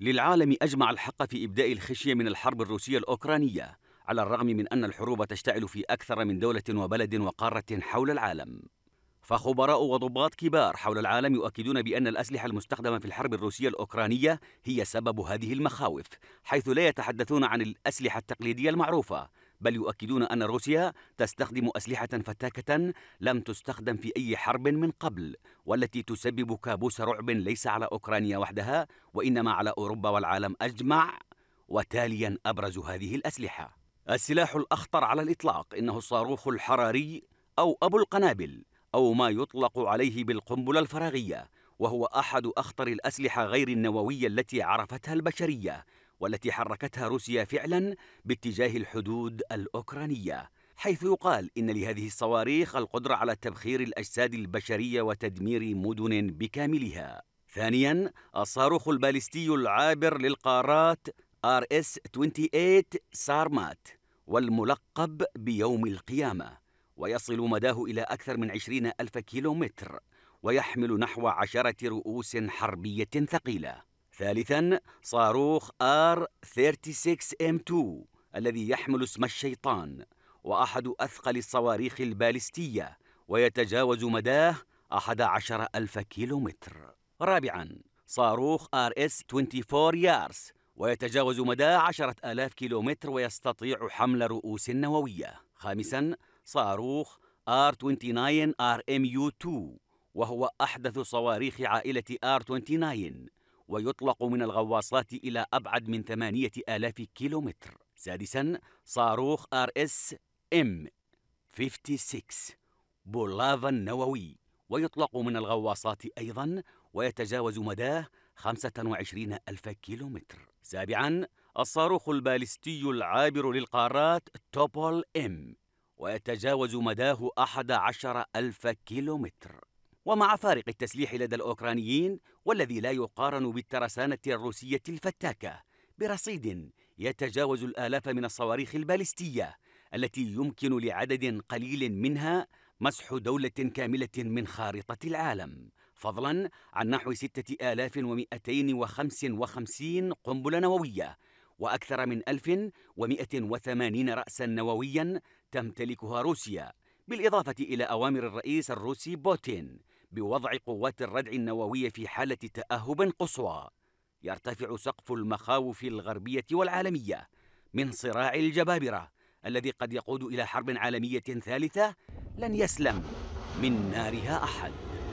للعالم أجمع الحق في إبداء الخشية من الحرب الروسية الأوكرانية على الرغم من أن الحروب تشتعل في أكثر من دولة وبلد وقارة حول العالم فخبراء وضباط كبار حول العالم يؤكدون بأن الأسلحة المستخدمة في الحرب الروسية الأوكرانية هي سبب هذه المخاوف حيث لا يتحدثون عن الأسلحة التقليدية المعروفة بل يؤكدون أن روسيا تستخدم أسلحة فتاكة لم تستخدم في أي حرب من قبل والتي تسبب كابوس رعب ليس على أوكرانيا وحدها وإنما على أوروبا والعالم أجمع وتاليا أبرز هذه الأسلحة السلاح الأخطر على الإطلاق إنه الصاروخ الحراري أو أبو القنابل أو ما يطلق عليه بالقنبلة الفراغية وهو أحد أخطر الأسلحة غير النووية التي عرفتها البشرية والتي حركتها روسيا فعلا باتجاه الحدود الأوكرانية حيث يقال إن لهذه الصواريخ القدرة على تبخير الأجساد البشرية وتدمير مدن بكاملها ثانيا الصاروخ البالستي العابر للقارات RS-28 سارمات والملقب بيوم القيامة ويصل مداه إلى أكثر من عشرين ألف كيلومتر ويحمل نحو عشرة رؤوس حربية ثقيلة ثالثا صاروخ R36M2 الذي يحمل اسم الشيطان وأحد أثقل الصواريخ البالستية ويتجاوز مداه 11 ألف كيلومتر رابعا صاروخ RS-24 يارس ويتجاوز مداه 10000 ألاف كيلومتر ويستطيع حمل رؤوس نووية خامسا صاروخ R-29 RMU-2 وهو أحدث صواريخ عائلة R-29 ويطلق من الغواصات إلى أبعد من 8000 كيلومتر سادسا صاروخ ار اس ام 56 بولافا النووي ويطلق من الغواصات أيضا ويتجاوز مداه 25 ألف كيلومتر سابعا الصاروخ البالستي العابر للقارات توبول ام ويتجاوز مداه 11 ألف كيلومتر ومع فارق التسليح لدى الأوكرانيين والذي لا يقارن بالترسانة الروسية الفتاكة برصيد يتجاوز الآلاف من الصواريخ البالستية التي يمكن لعدد قليل منها مسح دولة كاملة من خارطة العالم فضلا عن نحو 6255 قنبلة نووية وأكثر من 1180 رأسا نوويا تمتلكها روسيا بالإضافة إلى أوامر الرئيس الروسي بوتين بوضع قوات الردع النووية في حالة تأهب قصوى يرتفع سقف المخاوف الغربية والعالمية من صراع الجبابرة الذي قد يقود إلى حرب عالمية ثالثة لن يسلم من نارها أحد